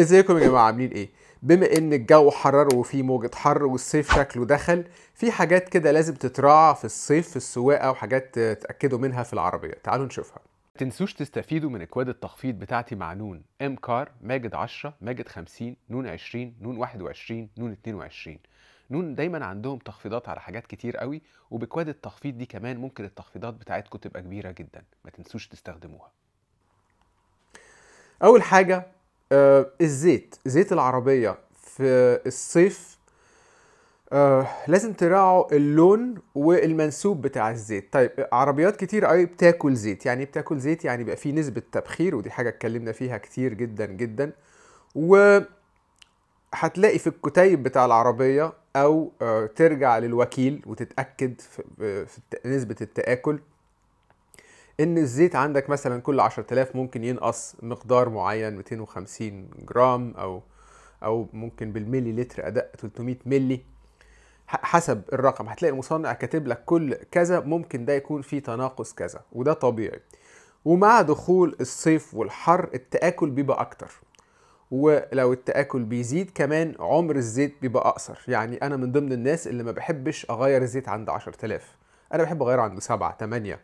ازيكم يا جماعه عاملين ايه بما ان الجو حرر وفي موجة حر والصيف شكله دخل في حاجات كده لازم تتراعى في الصيف في السواقه وحاجات تتاكدوا منها في العربيه تعالوا نشوفها تنسوش تستفيدوا من اكواد التخفيض بتاعتي مع نون ام كار ماجد 10 ماجد 50 نون 20 نون 21 نون 22 نون دايما عندهم تخفيضات على حاجات كتير قوي وبكواد التخفيض دي كمان ممكن التخفيضات بتاعتكم تبقى كبيره جدا ما تنسوش تستخدموها اول حاجه آه الزيت زيت العربية في الصيف آه لازم تراعوا اللون والمنسوب بتاع الزيت طيب عربيات كتير قوي بتاكل زيت يعني إيه بتاكل زيت يعني بقى فيه نسبة تبخير ودي حاجة اتكلمنا فيها كتير جدا جدا و هتلاقي في الكتيب بتاع العربية أو آه، ترجع للوكيل وتتأكد في آه، نسبة التآكل ان الزيت عندك مثلا كل 10000 ممكن ينقص مقدار معين 250 جرام او او ممكن بالملي لتر ادق 300 ملي حسب الرقم هتلاقي المصنع كاتب لك كل كذا ممكن ده يكون فيه تناقص كذا وده طبيعي ومع دخول الصيف والحر التآكل بيبقى أكتر ولو التآكل بيزيد كمان عمر الزيت بيبقى أقصر يعني أنا من ضمن الناس اللي ما بحبش أغير الزيت عند 10000 أنا بحب أغيره عند 7 8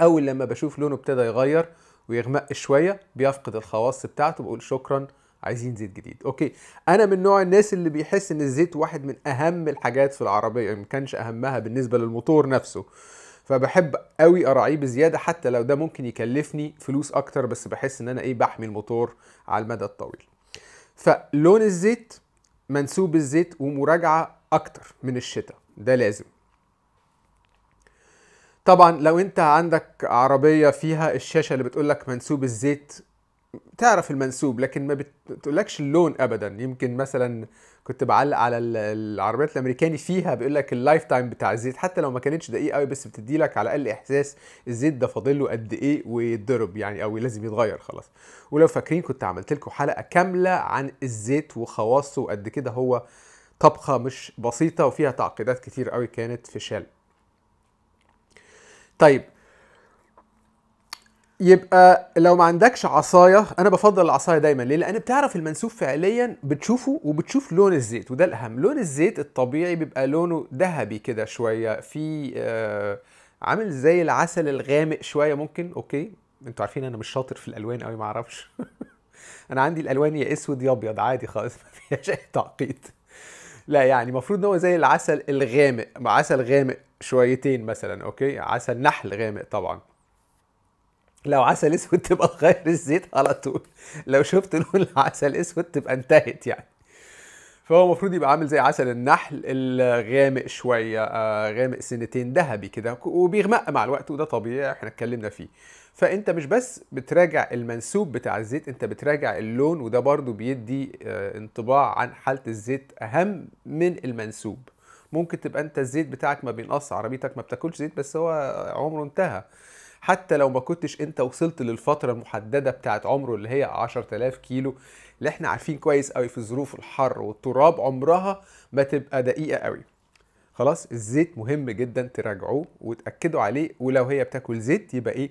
اول لما بشوف لونه ابتدى يغير ويغمق شويه بيفقد الخواص بتاعته بقول شكرا عايزين زيت جديد اوكي انا من نوع الناس اللي بيحس ان الزيت واحد من اهم الحاجات في العربيه يعني ما كانش اهمها بالنسبه للموتور نفسه فبحب قوي اراعيه بزياده حتى لو ده ممكن يكلفني فلوس اكتر بس بحس ان انا ايه بحمي الموتور على المدى الطويل فلون الزيت منسوب الزيت ومراجعه اكتر من الشتاء ده لازم طبعا لو انت عندك عربيه فيها الشاشه اللي بتقول لك منسوب الزيت تعرف المنسوب لكن ما بتقولكش اللون ابدا يمكن مثلا كنت بعلق على العربيات الامريكاني فيها بيقول لك اللايف تايم بتاع الزيت حتى لو ما كانتش دقيقه قوي بس بتدي لك على الاقل احساس الزيت ده فاضل له قد ايه ويتضرب يعني او لازم يتغير خلاص ولو فاكرين كنت عملت لكم حلقه كامله عن الزيت وخواصه وقد كده هو طبخه مش بسيطه وفيها تعقيدات كتير قوي كانت في شال طيب يبقى لو ما عندكش عصايه انا بفضل العصايه دايما ليه لان بتعرف المنسوب فعليا بتشوفه وبتشوف لون الزيت وده الاهم لون الزيت الطبيعي بيبقى لونه ذهبي كده شويه في آه عامل زي العسل الغامق شويه ممكن اوكي انتوا عارفين انا مش شاطر في الالوان قوي معرفش انا عندي الالوان يا اسود يا ابيض عادي خالص ما فيهاش اي تعقيد لا يعني المفروض ان هو زي العسل الغامق عسل غامق شويتين مثلا اوكي عسل نحل غامق طبعا لو عسل اسود تبقى غير الزيت على طول لو شفت لون العسل اسود تبقى انتهت يعني فهو المفروض يبقى عامل زي عسل النحل الغامق شويه آه، غامق سنتين ذهبي كده وبيغمق مع الوقت وده طبيعي احنا اتكلمنا فيه فانت مش بس بتراجع المنسوب بتاع الزيت انت بتراجع اللون وده برضو بيدي آه، انطباع عن حاله الزيت اهم من المنسوب ممكن تبقى انت الزيت بتاعك ما بينقص عربيتك ما بتاكلش زيت بس هو عمره انتهى حتى لو ما كنتش انت وصلت للفتره المحدده بتاعت عمره اللي هي 10000 كيلو اللي احنا عارفين كويس قوي في ظروف الحر والتراب عمرها ما تبقى دقيقه قوي خلاص الزيت مهم جدا تراجعوه وتاكدوا عليه ولو هي بتاكل زيت يبقى ايه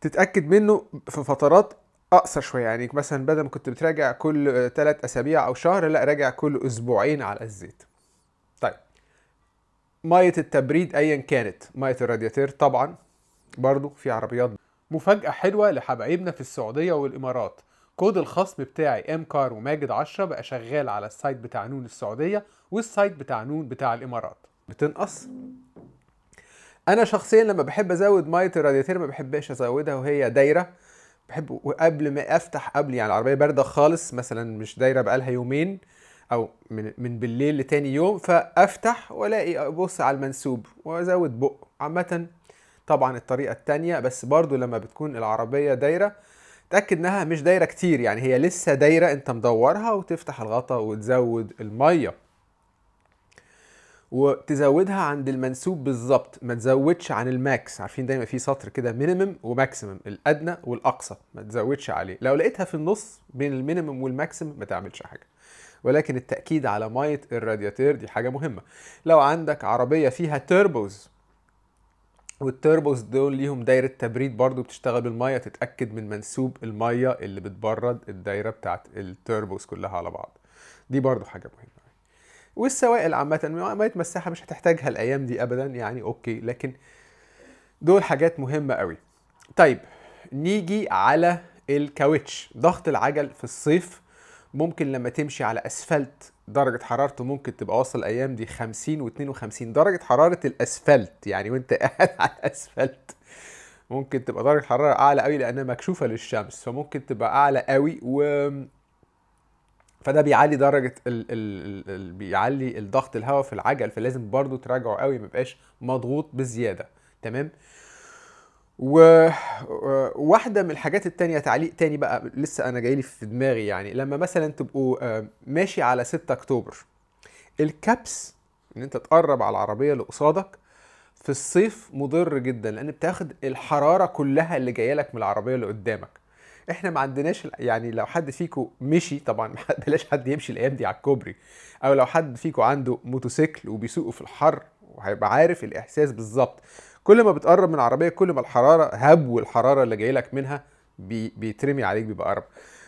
تتاكد منه في فترات اقصر شويه يعني مثلا بدل ما كنت بتراجع كل ثلاث اسابيع او شهر لا راجع كل اسبوعين على الزيت طيب ميه التبريد ايا كانت ميه الرادياتير طبعا برضو في عربيات مفاجأة حلوة لحبايبنا في السعودية والإمارات كود الخصم بتاعي ام كار وماجد 10 بقى شغال على السايت بتاع نون السعودية والسايت بتاع نون بتاع الإمارات بتنقص انا شخصيا لما بحب ازود ميه الرادياتير ما بحبش ازودها وهي دايره بحب وقبل ما افتح قبل يعني العربيه بارده خالص مثلا مش دايره بقالها يومين او من من بالليل لتاني يوم فافتح والاقي ابص على المنسوب وازود بق عامه طبعا الطريقه الثانيه بس برضو لما بتكون العربيه دايره تاكد انها مش دايره كتير يعني هي لسه دايره انت مدورها وتفتح الغطاء وتزود الميه وتزودها عند المنسوب بالظبط ما تزودش عن الماكس عارفين دايما في سطر كده مينيمم وماكسيمم الادنى والاقصى ما تزودش عليه لو لقيتها في النص بين المينيمم والماكسيمم ما تعملش حاجه ولكن التاكيد على ميه الرادياتير دي حاجه مهمه لو عندك عربيه فيها تيربوز والتربوس دول ليهم دايره تبريد برضو بتشتغل بالميه تتاكد من منسوب الميه اللي بتبرد الدايره بتاعت التربوس كلها على بعض دي برضو حاجه مهمه والسوائل عامه ميه مساحه مش هتحتاجها الايام دي ابدا يعني اوكي لكن دول حاجات مهمه قوي طيب نيجي على الكاوتش ضغط العجل في الصيف ممكن لما تمشي على اسفلت درجة حرارته ممكن تبقى واصل الايام دي 50 و52 درجة حرارة الاسفلت يعني وانت قاعد على الاسفلت ممكن تبقى درجة حرارة اعلى قوي لانها مكشوفة للشمس فممكن تبقى اعلى قوي و فده بيعلي درجة ال... ال... ال... بيعلي الضغط الهواء في العجل فلازم برضو تراجعه قوي ما مضغوط بزيادة تمام وواحده آه، من الحاجات التانية تعليق تاني بقى لسه انا جايلي في دماغي يعني لما مثلا تبقوا آه، ماشي على 6 اكتوبر الكبس ان انت تقرب على العربيه اللي قصادك في الصيف مضر جدا لان بتاخد الحراره كلها اللي جايه لك من العربيه اللي قدامك احنا ما عندناش يعني لو حد فيكم مشي طبعا بلاش حد يمشي الايام دي على الكوبري او لو حد فيكم عنده موتوسيكل وبيسوقه في الحر وهيبقى عارف الاحساس بالظبط كل ما بتقرب من العربيه كل ما الحراره هبو الحراره اللي جاي لك منها بي بيترمي عليك بيبقى اقرب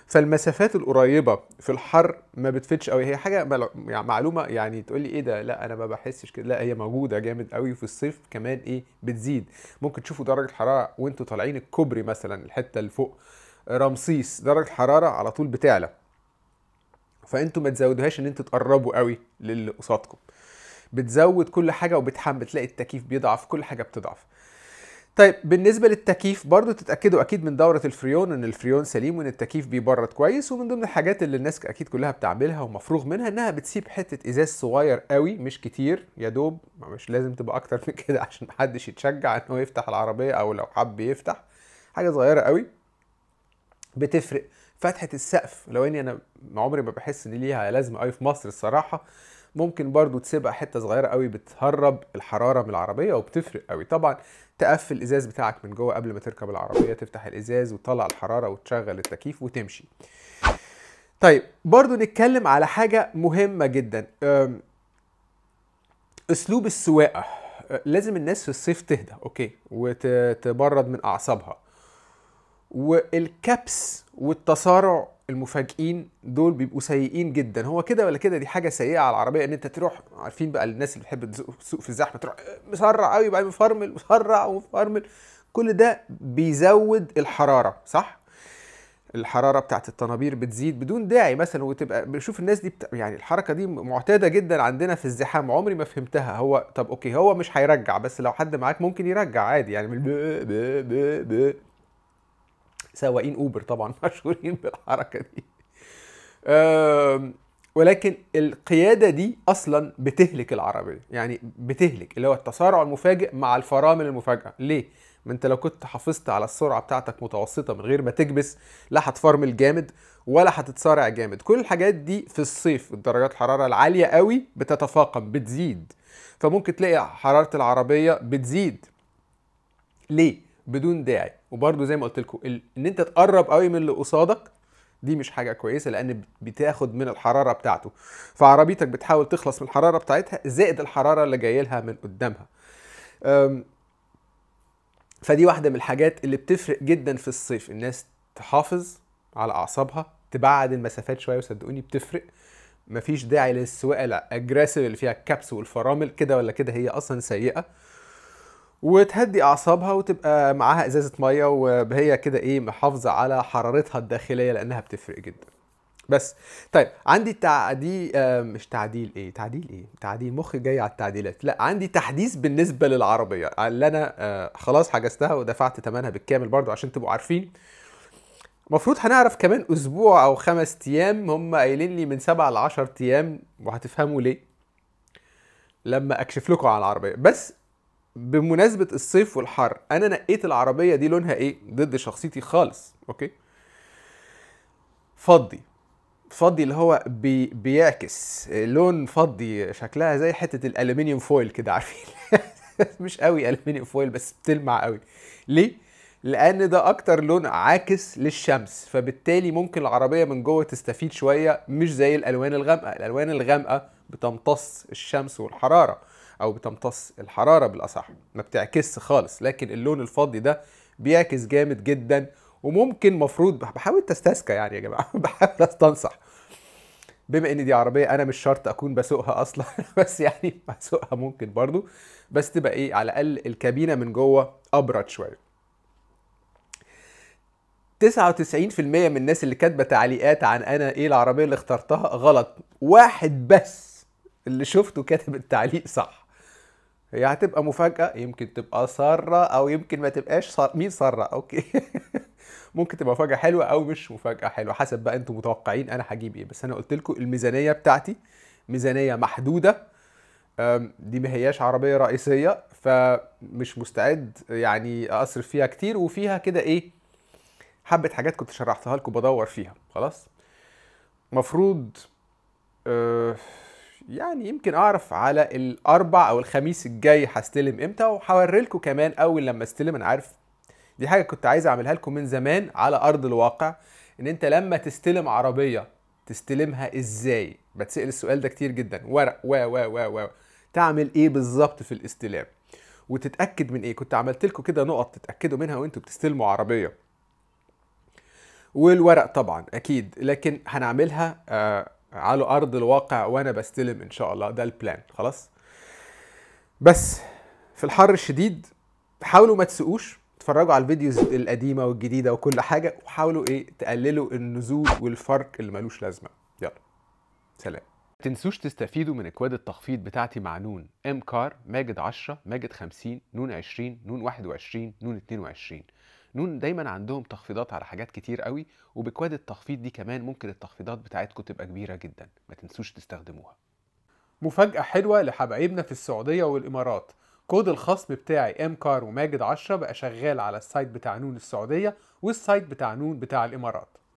فالمسافات القريبه في الحر ما بتفتش قوي هي حاجه يعني معلومه يعني تقول لي ايه ده لا انا ما بحسش كده لا هي موجوده جامد قوي في الصيف كمان ايه بتزيد ممكن تشوفوا درجه الحراره وانتوا طالعين الكوبري مثلا الحته اللي فوق رمسيس درجه الحراره على طول بتعلى فانتوا ما تزودوهاش ان انتوا تقربوا قوي للي قصادكم بتزود كل حاجه وبتحم بتلاقي التكييف بيضعف كل حاجه بتضعف طيب بالنسبة للتكييف برضو تتأكدوا أكيد من دورة الفريون إن الفريون سليم وإن التكييف بيبرد كويس ومن ضمن الحاجات اللي الناس أكيد كلها بتعملها ومفروغ منها إنها بتسيب حتة إزاز صغير قوي مش كتير يا دوب مش لازم تبقى أكتر من كده عشان محدش يتشجع إن هو يفتح العربية أو لو حب يفتح حاجة صغيرة قوي بتفرق فتحة السقف لو إني أنا عمري ما بحس إن ليها لازمة قوي في مصر الصراحة ممكن برضو تسيبها حته صغيره قوي بتهرب الحراره من العربيه وبتفرق قوي طبعا تقفل الازاز بتاعك من جوه قبل ما تركب العربيه تفتح الازاز وتطلع الحراره وتشغل التكييف وتمشي طيب برضو نتكلم على حاجه مهمه جدا اسلوب السواقه لازم الناس في الصيف تهدى اوكي وتبرد من اعصابها والكبس والتسارع المفاجئين دول بيبقوا سيئين جدا هو كده ولا كده دي حاجه سيئه على العربيه ان انت تروح عارفين بقى الناس اللي بتحب تسوق في الزحمه تروح آه، مسرع قوي بقى مفرمل مسرع ومفرمل كل ده بيزود الحراره صح الحراره بتاعت الطنابير بتزيد بدون داعي مثلا وتبقى بنشوف الناس دي بتا... يعني الحركه دي معتاده جدا عندنا في الزحام عمري ما فهمتها هو طب اوكي هو مش هيرجع بس لو حد معاك ممكن يرجع عادي يعني بي بي بي بي سواقين اوبر طبعا مشهورين بالحركه دي ولكن القياده دي اصلا بتهلك العربيه يعني بتهلك اللي هو التسارع المفاجئ مع الفرامل المفاجئه ليه ما انت لو كنت حافظت على السرعه بتاعتك متوسطه من غير ما تكبس لا هتفرمل جامد ولا هتتسارع جامد كل الحاجات دي في الصيف الدرجات الحراره العاليه قوي بتتفاقم بتزيد فممكن تلاقي حراره العربيه بتزيد ليه بدون داعي وبرده زي ما قلت لكم ان انت تقرب قوي من اللي قصادك دي مش حاجه كويسه لان بتاخد من الحراره بتاعته فعربيتك بتحاول تخلص من الحراره بتاعتها زائد الحراره اللي جايه لها من قدامها فدي واحده من الحاجات اللي بتفرق جدا في الصيف الناس تحافظ على اعصابها تبعد المسافات شويه وصدقوني بتفرق مفيش داعي للسواقه الاجريسيف اللي فيها الكبس والفرامل كده ولا كده هي اصلا سيئه وتهدي اعصابها وتبقى معاها ازازه ميه وهي كده ايه محافظه على حرارتها الداخليه لانها بتفرق جدا بس طيب عندي تعديل آه مش تعديل ايه تعديل ايه تعديل مخي جاي على التعديلات لا عندي تحديث بالنسبه للعربيه اللي انا آه خلاص حجزتها ودفعت ثمنها بالكامل برضو عشان تبقوا عارفين المفروض هنعرف كمان اسبوع او خمس ايام هم قايلين لي من سبعة ل 10 ايام وهتفهموا ليه لما اكشف لكم على العربيه بس بمناسبه الصيف والحر انا نقيت العربيه دي لونها ايه ضد شخصيتي خالص اوكي فضي فضي اللي هو بي بيعكس لون فضي شكلها زي حته الالومنيوم فويل كده عارفين مش قوي الومنيوم فويل بس بتلمع قوي ليه لان ده اكتر لون عاكس للشمس فبالتالي ممكن العربيه من جوه تستفيد شويه مش زي الالوان الغامقه الالوان الغامقه بتمتص الشمس والحراره او بتمتص الحراره بالاصح ما بتعكسش خالص لكن اللون الفضي ده بيعكس جامد جدا وممكن مفروض بحاول تستسكى يعني يا جماعه بحاول استنصح بما ان دي عربيه انا مش شرط اكون بسوقها اصلا بس يعني بسوقها ممكن برضو بس تبقى ايه على الاقل الكابينه من جوه ابرد شويه 99% من الناس اللي كاتبه تعليقات عن انا ايه العربيه اللي اخترتها غلط واحد بس اللي شفته كاتب التعليق صح هي يعني هتبقى مفاجأة يمكن تبقى سارة أو يمكن ما تبقاش سارة مين سارة أوكي ممكن تبقى مفاجأة حلوة أو مش مفاجأة حلوة حسب بقى أنتم متوقعين أنا هجيب إيه بس أنا قلت لكم الميزانية بتاعتي ميزانية محدودة دي ما هياش عربية رئيسية فمش مستعد يعني أصرف فيها كتير وفيها كده إيه حبة حاجات كنت شرحتها لكم بدور فيها خلاص مفروض أه يعني يمكن اعرف على الاربع او الخميس الجاي هستلم امتى وهوري لكم كمان اول لما استلم انا عارف دي حاجه كنت عايز اعملها لكم من زمان على ارض الواقع ان انت لما تستلم عربيه تستلمها ازاي بتسال السؤال ده كتير جدا ورق و و و و تعمل ايه بالظبط في الاستلام وتتاكد من ايه كنت عملت لكم كده نقط تتاكدوا منها وانتوا بتستلموا عربيه والورق طبعا اكيد لكن هنعملها آه على ارض الواقع وانا بستلم ان شاء الله ده البلان خلاص بس في الحر الشديد حاولوا ما تسقوش اتفرجوا على الفيديوز القديمه والجديده وكل حاجه وحاولوا ايه تقللوا النزول والفرق اللي ملوش لازمه يلا سلام تنسوش تستفيدوا من اكواد التخفيض بتاعتي مع نون ام كار ماجد 10 ماجد 50 نون 20 نون 21 نون 22 نون دايما عندهم تخفيضات على حاجات كتير قوي وبكواد التخفيض دي كمان ممكن التخفيضات بتاعتكم تبقى كبيره جدا ما تنسوش تستخدموها مفاجأة حلوة لحبايبنا في السعودية والإمارات كود الخصم بتاعي ام كار وماجد 10 بقى شغال على السايت بتاع نون السعودية والسايت بتاع نون بتاع الإمارات